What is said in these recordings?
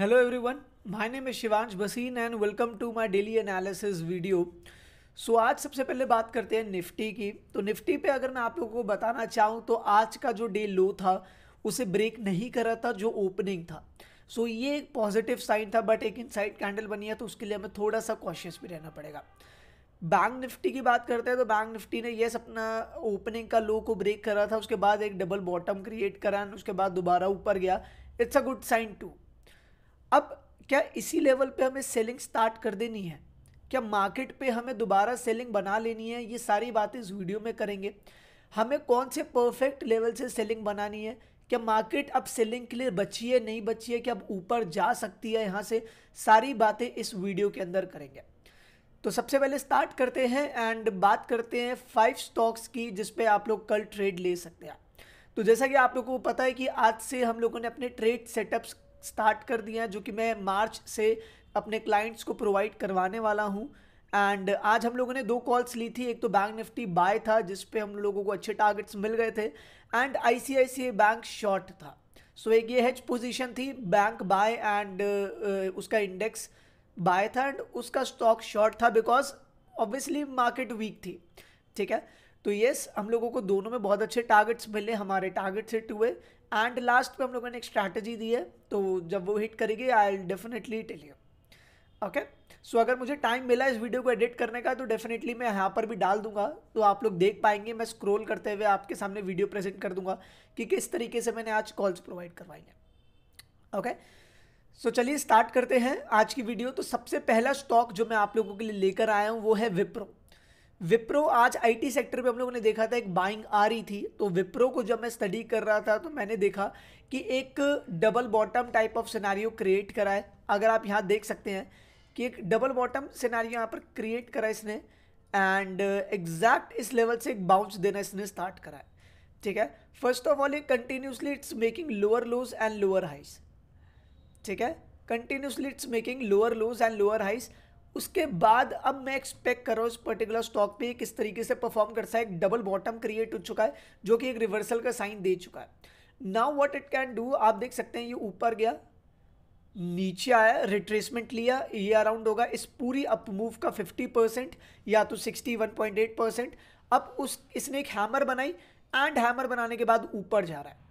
hello everyone my name में Shivansh Basin and welcome to my daily analysis video so आज सबसे पहले बात करते हैं निफ्टी की तो निफ्टी पे अगर मैं आप लोगों को बताना चाहूँ तो आज का जो डे लो था उसे ब्रेक नहीं करा था जो ओपनिंग था सो so, ये एक पॉजिटिव साइन था बट एक साइड कैंडल बनी है तो उसके लिए हमें थोड़ा सा कॉशियस भी रहना पड़ेगा बैंक निफ्टी की बात करते हैं तो बैंक निफ्टी ने येस अपना ओपनिंग का लो को ब्रेक करा था उसके बाद एक डबल बॉटम क्रिएट करा उसके बाद दोबारा ऊपर गया it's a good sign too अब क्या इसी लेवल पे हमें सेलिंग स्टार्ट कर देनी है क्या मार्केट पे हमें दोबारा सेलिंग बना लेनी है ये सारी बातें इस वीडियो में करेंगे हमें कौन से परफेक्ट लेवल से सेलिंग बनानी है क्या मार्केट अब सेलिंग के लिए बची है नहीं बची है क्या अब ऊपर जा सकती है यहाँ से सारी बातें इस वीडियो के अंदर करेंगे तो सबसे पहले स्टार्ट करते हैं एंड बात करते हैं फाइव स्टॉक्स की जिसपे आप लोग कल ट्रेड ले सकते हैं तो जैसा कि आप लोगों को पता है कि आज से हम लोगों ने अपने ट्रेड सेटअप्स स्टार्ट कर दिया जो कि मैं मार्च से अपने क्लाइंट्स को प्रोवाइड करवाने वाला हूँ एंड आज हम लोगों ने दो कॉल्स ली थी एक तो बैंक निफ्टी बाय था जिस पे हम लोगों को अच्छे टारगेट्स मिल गए थे एंड आईसीआईसीआई बैंक शॉर्ट था सो so, एक ये हेज पोजीशन थी बैंक बाय एंड उसका इंडेक्स बाय था एंड उसका स्टॉक शॉर्ट था बिकॉज ऑब्वियसली मार्केट वीक थी ठीक है तो येस हम लोगों को दोनों में बहुत अच्छे टारगेट्स मिले हमारे टारगेट्स हिट हुए एंड लास्ट पे हम लोगों ने एक स्ट्रैटेजी दी है तो जब वो हिट करेगी I definitely tell you okay so अगर मुझे टाइम मिला इस वीडियो को एडिट करने का तो डेफिनेटली मैं यहाँ पर भी डाल दूंगा तो आप लोग देख पाएंगे मैं स्क्रोल करते हुए आपके सामने वीडियो प्रेजेंट कर दूंगा कि किस तरीके से मैंने आज कॉल्स प्रोवाइड करवाई हैं ओके सो चलिए स्टार्ट करते हैं आज की वीडियो तो सबसे पहला स्टॉक जो मैं आप लोगों के लिए लेकर आया हूँ वो है विप्रो विप्रो आज आईटी सेक्टर पे हम लोगों ने देखा था एक बाइंग आ रही थी तो विप्रो को जब मैं स्टडी कर रहा था तो मैंने देखा कि एक double bottom type of scenario create करा है अगर आप यहाँ देख सकते हैं कि एक डबल बॉटम सिनारियो यहाँ पर क्रिएट करा इसने एंड एग्जैक्ट इस लेवल से एक बाउंस देना इसने स्टार्ट करा है ठीक है फर्स्ट ऑफ ऑल ये continuously it's making lower lows and lower highs ठीक है continuously it's making lower lows and lower highs उसके बाद अब मैं एक्सपेक्ट कर रहा हूँ इस पर्टिकुलर स्टॉक पे किस तरीके से परफॉर्म करता है एक डबल बॉटम क्रिएट हो चुका है जो कि एक रिवर्सल का साइन दे चुका है now what it can do आप देख सकते हैं ये ऊपर गया नीचे आया रिट्रेसमेंट लिया ये अराउंड होगा इस पूरी अपमूव का फिफ्टी परसेंट या तो सिक्सटी परसेंट अब उस इसने एक हैमर बनाई एंड हैमर बनाने के बाद ऊपर जा रहा है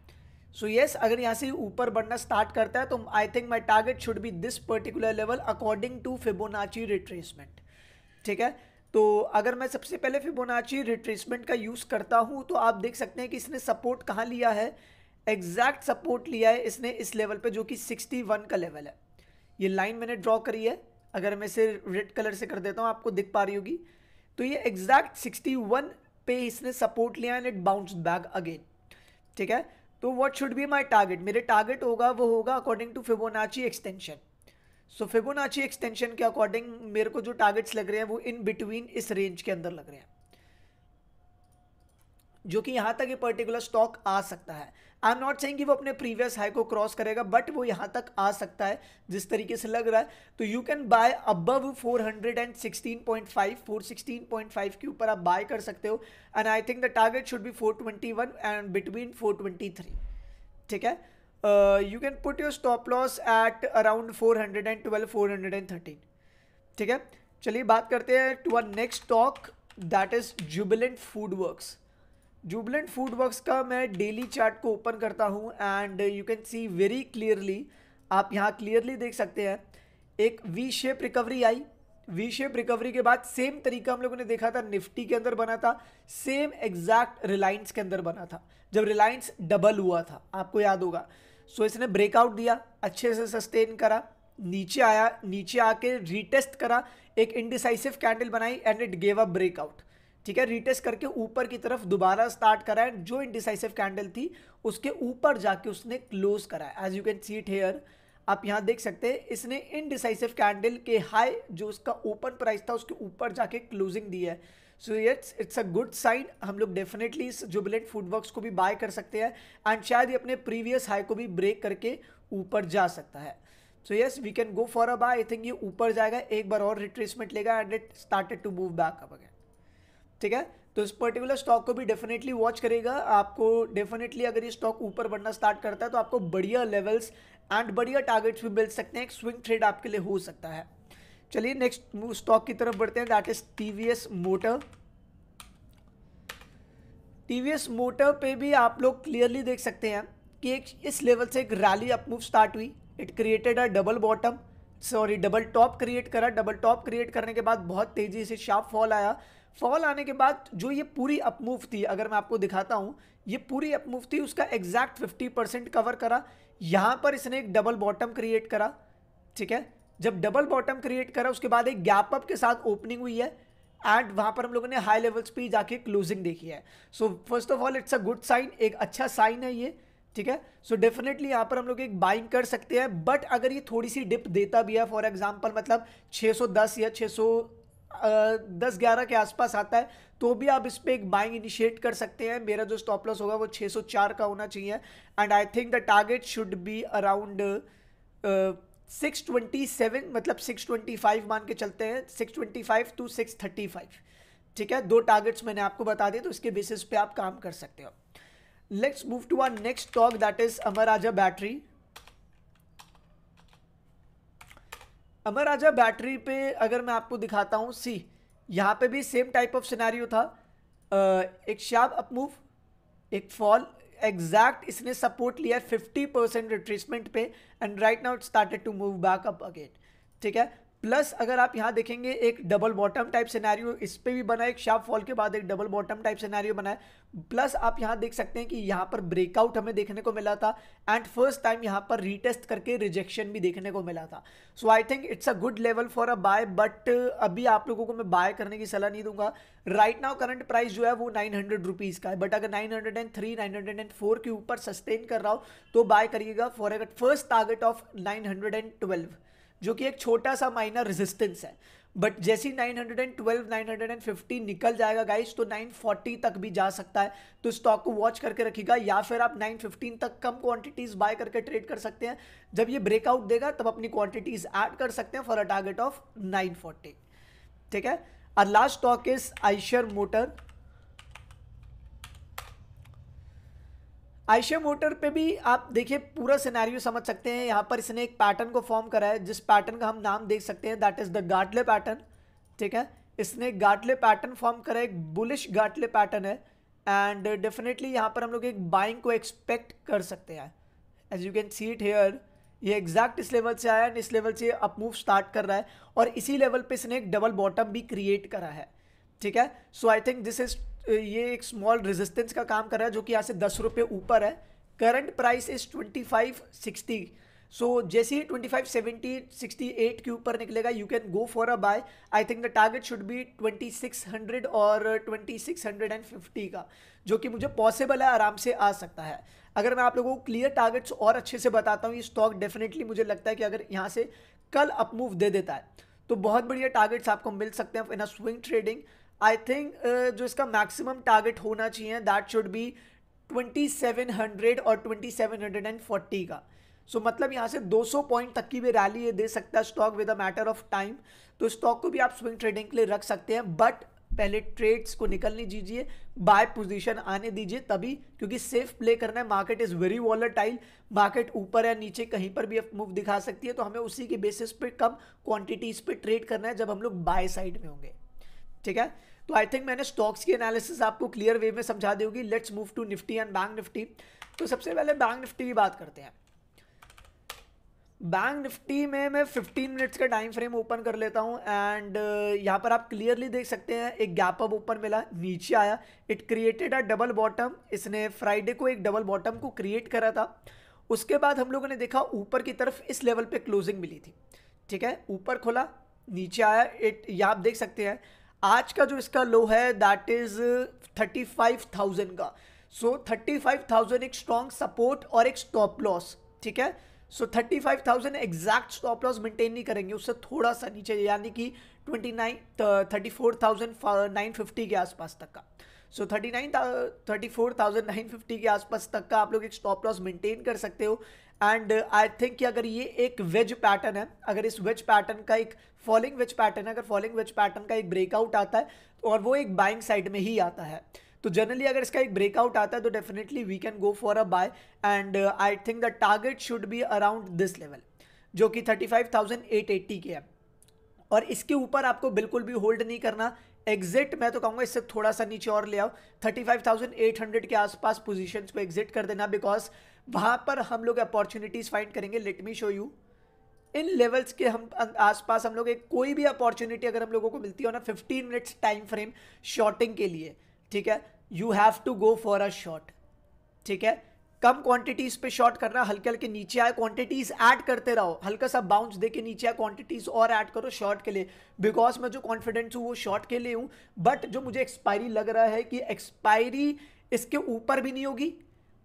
सो so यस yes, अगर यहाँ से ऊपर बढ़ना स्टार्ट करता है तो I think my target should be this particular level according to Fibonacci retracement ठीक है तो अगर मैं सबसे पहले फिबोनाची रिट्रेसमेंट का यूज़ करता हूँ तो आप देख सकते हैं कि इसने सपोर्ट कहाँ लिया है एग्जैक्ट सपोर्ट लिया है इसने इस लेवल पे जो कि 61 का लेवल है ये लाइन मैंने ड्रॉ करी है अगर मैं इसे रेड कलर से कर देता हूँ आपको दिख पा रही होगी तो ये एग्जैक्ट 61 पे इसने सपोर्ट लिया and it bounce back again ठीक है तो what should be my target मेरे टारगेट होगा वो होगा according to Fibonacci extension so Fibonacci extension के अकॉर्डिंग मेरे को जो टारगेट्स लग रहे हैं वो इन बिटवीन इस रेंज के अंदर लग रहे हैं जो कि यहाँ तक ये पर्टिकुलर स्टॉक आ सकता है आई एम नॉट सेइंग कि वो अपने प्रीवियस हाई को क्रॉस करेगा बट वो यहाँ तक आ सकता है जिस तरीके से लग रहा है तो यू कैन बाय अबव 416.5 416.5 के ऊपर आप बाय कर सकते हो and I think the target should be 421 and between 423 ठीक है you can put your stop loss at around and thirteen ठीक है चलिए बात करते हैं to our next stock that is Jubilant Food Works Jubilant Food Works का मैं डेली चार्ट को ओपन करता हूँ and you can see very clearly आप यहाँ क्लियरली देख सकते हैं एक V shape recovery I we shape recovery के बाद सेम तरीका हम लोगों ने देखा था निफ्टी के अंदर बना था सेम एग्जैक्ट रिलायंस के अंदर बना था जब रिलायंस डबल हुआ था आपको याद होगा सो so इसने ब्रेकआउट दिया अच्छे से सस्टेन करा नीचे आया नीचे आके रीटेस्ट करा एक इंडिसाइसिव कैंडल बनाई and it gave a breakout ठीक है रिटेस्ट करके ऊपर की तरफ दोबारा स्टार्ट कराया जो इनडिसाइसिव कैंडल थी उसके ऊपर जाके उसने क्लोज करा है as you can see it here आप यहाँ देख सकते हैं इसने इनडिसाइसिव कैंडल के हाई जो उसका ओपन प्राइस था उसके ऊपर जाके क्लोजिंग दी है so it's it's a good sign हम लोग डेफिनेटली इस जुबिलेंट फूडवर्क्स को भी बाय कर सकते हैं एंड शायद ये अपने प्रीवियस हाई को भी ब्रेक करके ऊपर जा सकता है so yes we can go for a buy I think ये ऊपर जाएगा एक बार और रिट्रेसमेंट लेगा and it started to move back up again ठीक है तो इस पर्टिकुलर स्टॉक को भी डेफिनेटली वॉच करेगा आपको डेफिनेटली अगर ये स्टॉक ऊपर बढ़ना स्टार्ट करता है तो आपको बढ़िया लेवल्स एंड बढ़िया टारगेट्स भी मिल सकते हैं एक स्विंग ट्रेड आपके लिए हो सकता है चलिए नेक्स्ट स्टॉक की तरफ बढ़ते हैं that is TVS motor TVS motor पे भी आप लोग क्लियरली देख सकते हैं कि एक इस लेवल से एक रैली अपमूव स्टार्ट हुई it created a double bottom sorry double top create करा डबल टॉप क्रिएट करने के बाद बहुत तेज़ी से शार्प फॉल आया फॉल आने के बाद जो ये पूरी अपमूव थी अगर मैं आपको दिखाता हूँ ये पूरी अपमूव थी उसका एग्जैक्ट 50 परसेंट कवर करा यहाँ पर इसने एक डबल बॉटम क्रिएट करा ठीक है जब डबल बॉटम क्रिएट करा उसके बाद एक गैप अप के साथ ओपनिंग हुई है एंड वहाँ पर हम लोगों ने हाई लेवल्स पर जाके क्लोजिंग देखी है so first of all it's a good sign एक अच्छा साइन है ये ठीक है सो डेफिनेटली यहाँ पर हम लोग एक बाइंग कर सकते हैं बट अगर ये थोड़ी सी डिप देता भी है फॉर एग्जाम्पल मतलब 610 या 600 दस ग्यारह के आसपास आता है तो भी आप इस पर एक बाइंग इनिशिएट कर सकते हैं मेरा जो स्टॉप लॉस होगा वो 604 का होना चाहिए and I think the target should be around six twenty seven मतलब सिक्स ट्वेंटी फाइव मान के चलते हैं six twenty five to six thirty five ठीक है दो टारगेट्स मैंने आपको बता दिए तो इसके बेसिस पे आप काम कर सकते हो let's move to our next stock that is Amara Raja battery Amara Raja battery पे अगर मैं आपको दिखाता हूँ सी यहाँ पे भी सेम टाइप ऑफ सिनेरियो था एक शार्प अपमूव एक फॉल एग्जैक्ट इसने सपोर्ट लिया 50 परसेंट रिट्रेसमेंट पे and right now it started to move back up again ठीक है प्लस अगर आप यहाँ देखेंगे एक डबल बॉटम टाइप सिनेरियो इस पर भी बना एक शार्प फॉल के बाद एक डबल बॉटम टाइप सिनेरियो बना है प्लस आप यहाँ देख सकते हैं कि यहाँ पर ब्रेकआउट हमें देखने को मिला था एंड फर्स्ट टाइम यहाँ पर रीटेस्ट करके रिजेक्शन भी देखने को मिला था so I think it's a good level for a buy but अभी आप लोगों को मैं बाय करने की सलाह नहीं दूंगा राइट नाउ करंट प्राइस जो है वो नाइन हंड्रेड रुपीज़ का है बट अगर nine hundred and three nine hundred and four के ऊपर सस्टेन कर रहा हो तो बाय करिएगा for a first target of nine hundred and twelve जो कि एक छोटा सा माइनर रेजिस्टेंस है बट जैसी 912, 950 निकल जाएगा गाइस तो 940 तक भी जा सकता है तो स्टॉक को वॉच करके रखिएगा या फिर आप 915 तक कम क्वांटिटीज बाय करके ट्रेड कर सकते हैं जब ये ब्रेकआउट देगा तब अपनी क्वांटिटीज ऐड कर सकते हैं फॉर अ टारगेट ऑफ 940 ठीक है और last stock is Eicher motor Eicher motor पे भी आप देखिए पूरा सिनेरियो समझ सकते हैं यहाँ पर इसने एक पैटर्न को फॉर्म करा है जिस पैटर्न का हम नाम देख सकते हैं that is the Gartley pattern ठीक है इसने गाटले पैटर्न फॉर्म करा एक बुलिश गाटले पैटर्न है एंड डेफिनेटली यहाँ पर हम लोग एक बाइंग को एक्सपेक्ट कर सकते हैं as you can see it here ये एग्जैक्ट इस लेवल से आया एंड इस लेवल से अपमूव स्टार्ट कर रहा है और इसी लेवल पर इसने एक डबल बॉटम भी क्रिएट करा है ठीक है so I think this is ये एक स्मॉल रेजिस्टेंस का काम कर रहा है जो कि यहाँ से दस रुपये ऊपर है current price is twenty five sixty so जैसे ही twenty five seventy sixty eight के ऊपर निकलेगा you can go for a buy I think the target should be twenty six hundred और twenty six hundred and fifty का जो कि मुझे पॉसिबल है आराम से आ सकता है अगर मैं आप लोगों को क्लियर टारगेट्स और अच्छे से बताता हूँ ये स्टॉक डेफिनेटली मुझे लगता है कि अगर यहाँ से कल अपमूव दे देता है तो बहुत बढ़िया टारगेट्स आपको मिल सकते हैं in a swing trading I think uh, जो इसका मैक्सिमम टारगेट होना चाहिए दैट शुड बी 2700 और 2740 का सो so, मतलब यहाँ से 200 पॉइंट तक की भी रैली ये दे सकता है stock with a matter of time तो स्टॉक को भी आप स्विंग ट्रेडिंग के लिए रख सकते हैं बट पहले ट्रेड्स को निकलने दीजिए बाय पोजीशन आने दीजिए तभी क्योंकि सेफ प्ले करना है market is very volatile market ऊपर या नीचे कहीं पर भी मूव दिखा सकती है तो हमें उसी के बेसिस पे कम क्वांटिटीज़ पे ट्रेड करना है जब हम लोग बाय साइड में होंगे ठीक है तो आई थिंक मैंने स्टॉक्स की एनालिसिस आपको क्लियर वे में समझा दी होगी let's move to Nifty and bank Nifty तो सबसे पहले बैंक निफ्टी की बात करते हैं बैंक निफ्टी में मैं फिफ्टीन मिनट्स का टाइम फ्रेम ओपन कर लेता हूँ एंड uh, यहाँ पर आप क्लियरली देख सकते हैं एक गैप अप ओपन मिला नीचे आया it created a double bottom इसने फ्राइडे को एक डबल बॉटम को क्रिएट करा था उसके बाद हम लोगों ने देखा ऊपर की तरफ इस लेवल पे क्लोजिंग मिली थी ठीक है ऊपर खोला नीचे आया इट ये आप देख सकते हैं आज का जो इसका लो है that is thirty five thousand का सो थर्टी फाइव थाउजेंड एक स्ट्रॉन्ग सपोर्ट और एक स्टॉप लॉस ठीक है so thirty five thousand exact stop loss maintain नहीं करेंगे उससे थोड़ा सा नीचे यानी कि twenty nine thirty four thousand nine fifty के आसपास तक का so thirty nine thirty four thousand nine fifty के आसपास तक का आप लोग एक स्टॉप लॉस मेंटेन कर सकते हो एंड आई थिंक कि अगर ये एक वेज पैटर्न है अगर इस वेज पैटर्न का एक फॉलिंग वेज पैटर्न है अगर फॉलिंग वेज पैटर्न का एक ब्रेकआउट आता है और वो एक बाइंग साइड में ही आता है तो जनरली अगर इसका एक ब्रेकआउट आता है तो definitely we can go for a buy and I think the target should be around this level जो कि thirty five thousand eight eighty के है और इसके ऊपर आपको बिल्कुल भी होल्ड नहीं करना एग्जिट मैं तो कहूँगा इससे थोड़ा सा नीचे और ले आओ thirty five thousand eight hundred के आसपास पोजीशंस को एग्जिट कर देना बिकॉज वहाँ पर हम लोग अपॉर्चुनिटीज़ फाइंड करेंगे लेट मी शो यू इन लेवल्स के हम अं, आसपास हम लोग एक कोई भी अपॉर्चुनिटी अगर हम लोगों को मिलती हो ना fifteen minutes time frame shorting के लिए ठीक है you have to go for a short ठीक है कम क्वांटिटीज पे शॉट करना हल्के हल्के नीचे आए क्वांटिटीज ऐड करते रहो हल्का सा बाउंस दे के नीचे आए क्वांटिटीज और ऐड करो शॉट के लिए बिकॉज मैं जो कॉन्फिडेंस हूँ वो शॉट के लिए हूँ बट जो मुझे एक्सपायरी लग रहा है कि एक्सपायरी इसके ऊपर भी नहीं होगी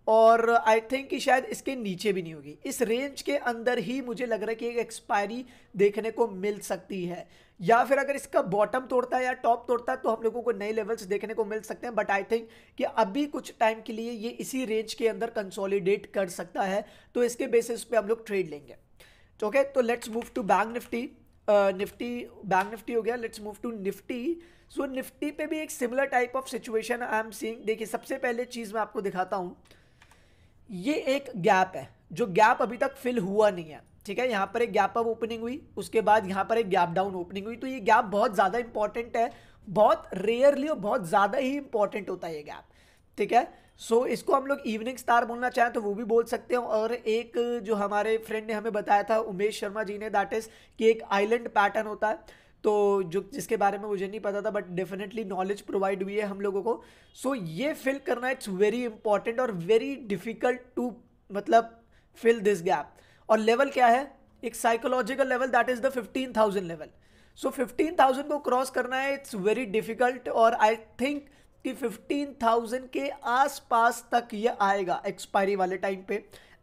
और आई थिंक कि शायद इसके नीचे भी नहीं होगी इस रेंज के अंदर ही मुझे लग रहा है कि एक एक्सपायरी देखने को मिल सकती है या फिर अगर इसका बॉटम तोड़ता है या टॉप तोड़ता है तो हम लोगों को नए लेवल्स देखने को मिल सकते हैं बट आई थिंक कि अभी कुछ टाइम के लिए ये इसी रेंज के अंदर कंसोलिडेट कर सकता है तो इसके बेसिस पे हम लोग ट्रेड लेंगे ओके तो let's move to bank Nifty Nifty bank Nifty हो गया let's move to Nifty so Nifty पे भी एक similar type of situation I am seeing देखिए सबसे पहले चीज़ मैं आपको दिखाता हूँ ये एक गैप है जो गैप अभी तक फिल हुआ नहीं है ठीक है यहाँ पर एक गैप अप ओपनिंग हुई उसके बाद यहाँ पर एक गैप डाउन ओपनिंग हुई तो ये गैप बहुत ज़्यादा इंपॉर्टेंट है बहुत रेयरली और बहुत ज़्यादा ही इंपॉर्टेंट होता है ये गैप ठीक है सो so, इसको हम लोग इवनिंग स्टार बोलना चाहें तो वो भी बोल सकते हैं और एक जो हमारे फ्रेंड ने हमें बताया था उमेश शर्मा जी ने दैट इज़ कि एक आइलैंड पैटर्न होता है तो जो जिसके बारे में मुझे नहीं पता था बट डेफिनेटली नॉलेज प्रोवाइड हुई है हम लोगों को सो so, ये फिल करना इट्स वेरी इंपॉर्टेंट और वेरी डिफिकल्ट टू मतलब फिल दिस गैप और लेवल क्या है एक psychological level that is the fifteen thousand level so fifteen thousand को क्रॉस करना है इट्स वेरी डिफिकल्ट और आई थिंक कि फिफ्टीन थाउजेंड के आसपास तक ये आएगा एक्सपायरी वाले टाइम पे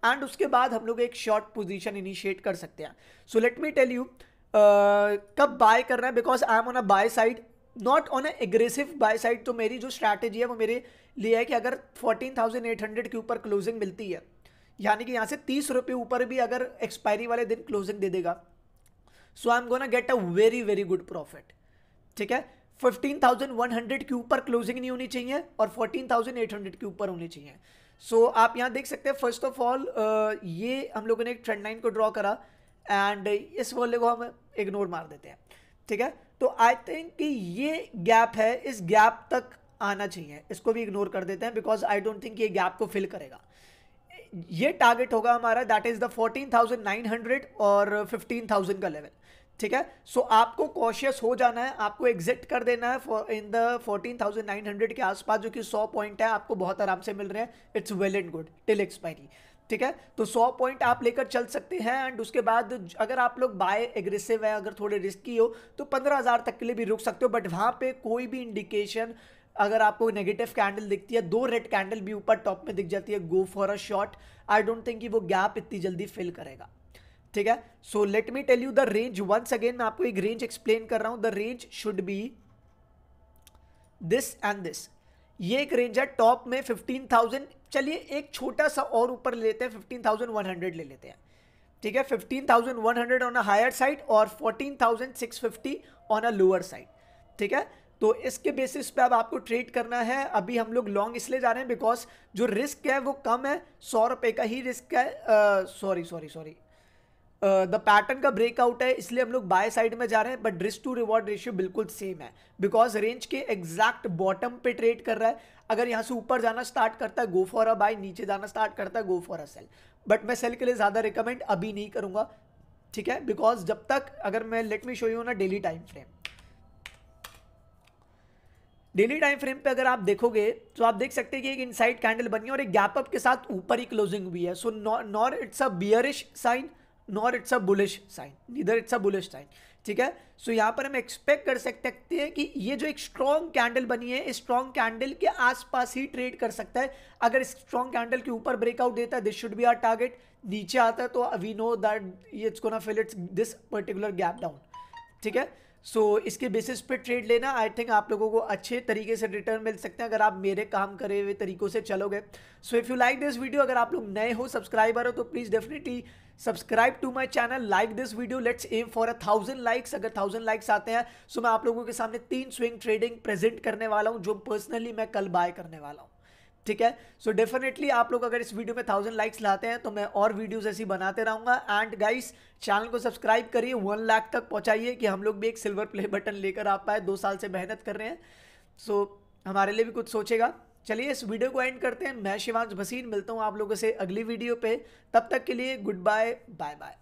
एंड उसके बाद हम लोग एक शॉर्ट पोजीशन इनिशिएट कर सकते हैं so let me tell you कब बाय करना है because I am on a buy side not on a aggressive buy side तो मेरी जो स्ट्रैटेजी है वो मेरे लिए है कि अगर फोर्टीन थाउजेंड एट हंड्रेड के ऊपर क्लोजिंग मिलती है यानी कि यहाँ से तीस रुपये ऊपर भी अगर एक्सपायरी वाले दिन क्लोजिंग दे देगा so I am gonna get a very very good profit ठीक है फिफ्टीन थाउजेंड वन हंड्रेड के ऊपर क्लोजिंग नहीं होनी चाहिए और फोर्टीन थाउजेंड एट हंड्रेड के ऊपर होनी चाहिए सो so, आप यहाँ देख सकते हैं फर्स्ट ऑफ ऑल ये हम लोगों ने एक ट्रेंड लाइन को ड्रॉ करा एंड इस वाले को हम इग्नोर मार देते हैं ठीक है तो आई थिंक कि ये गैप है इस गैप तक आना चाहिए इसको भी इग्नोर कर देते हैं बिकॉज आई डोंट थिंक ये गैप को फिल करेगा ये टारगेट होगा हमारा दैट इज़ द 14,900 और 15,000 का लेवल ठीक है सो so, आपको कॉशियस हो जाना है आपको एग्जिट कर देना है इन द 14,900 के आसपास जो कि 100 पॉइंट है आपको बहुत आराम से मिल रहे हैं it's well and good till expiry ठीक है तो 100 पॉइंट आप लेकर चल सकते हैं एंड उसके बाद अगर आप लोग बाय एग्रेसिव है अगर थोड़े रिस्की हो तो 15000 तक के लिए भी रुक सकते हो बट वहां पे कोई भी इंडिकेशन अगर आपको नेगेटिव कैंडल दिखती है दो रेड कैंडल भी ऊपर टॉप में दिख जाती है go for a short I don't think कि वो गैप इतनी जल्दी फिल करेगा ठीक है so let me tell you the range once again मैं आपको एक रेंज एक्सप्लेन कर रहा हूं the range should be this and this ये एक रेंज है टॉप में फिफ्टीन थाउजेंड चलिए एक छोटा सा और ऊपर लेते हैं फिफ्टीन थाउजेंड वन हंड्रेड ले लेते हैं ठीक है fifteen thousand one hundred on a higher side और fourteen thousand six fifty on a lower side ठीक है तो इसके बेसिस पे अब आपको ट्रेड करना है अभी हम लोग लॉन्ग इसलिए जा रहे हैं बिकॉज जो रिस्क है वो कम है सौ रुपये का ही रिस्क है sorry sorry sorry the pattern का ब्रेकआउट है इसलिए हम लोग बाय साइड में जा रहे हैं but risk to reward ratio बिल्कुल सेम है बिकॉज रेंज के एग्जैक्ट बॉटम पे ट्रेड कर रहा है अगर यहाँ से ऊपर जाना स्टार्ट करता है गो फॉर अ बाय नीचे जाना स्टार्ट करता है go for a sell but मैं सेल के लिए ज़्यादा रिकमेंड अभी नहीं करूँगा ठीक है बिकॉज जब तक अगर मैं लेट मी शो यू ना daily time frame daily time frame पे अगर आप देखोगे तो आप देख सकते हैं कि एक इनसाइड कैंडल बनी है और एक गैप अप के साथ ऊपर ही क्लोजिंग हुई है so nor it's a bearish sign nor it's a bullish sign neither it's a bullish sign ठीक है सो so, यहाँ पर हम एक्सपेक्ट कर सकते हैं कि ये जो एक स्ट्रॉन्ग कैंडल बनी है इस स्ट्रॉन्ग कैंडल के आसपास ही ट्रेड कर सकता है अगर इस स्ट्रॉन्ग कैंडल के ऊपर ब्रेकआउट देता है this should be our target नीचे आता है तो we know that it's gonna fill it's this particular gap down ठीक है सो so, इसके बेसिस पे ट्रेड लेना आई थिंक आप लोगों को अच्छे तरीके से रिटर्न मिल सकते हैं अगर आप मेरे काम करे हुए तरीकों से चलोगे so if you like this video अगर आप लोग नए हो सब्सक्राइबर हो तो please definitely subscribe to my channel like this video let's aim for a thousand likes अगर थाउजेंड लाइक्स आते हैं सो so मैं आप लोगों के सामने तीन स्विंग ट्रेडिंग प्रेजेंट करने वाला हूँ जो पर्सनली मैं कल बाय करने वाला हूँ ठीक है सो so डेफिनेटली आप लोग अगर इस वीडियो में थाउजेंड लाइक्स लाते हैं तो मैं और वीडियोस ऐसी बनाते रहूंगा एंड गाइस चैनल को सब्सक्राइब करिए वन लाख तक पहुंचाइए कि हम लोग भी एक सिल्वर प्ले बटन लेकर आ पाए दो साल से मेहनत कर रहे हैं सो so, हमारे लिए भी कुछ सोचेगा चलिए इस वीडियो को एंड करते हैं मैं शिवांश भसीन मिलता हूँ आप लोगों से अगली वीडियो पर तब तक के लिए गुड बाय बाय बाय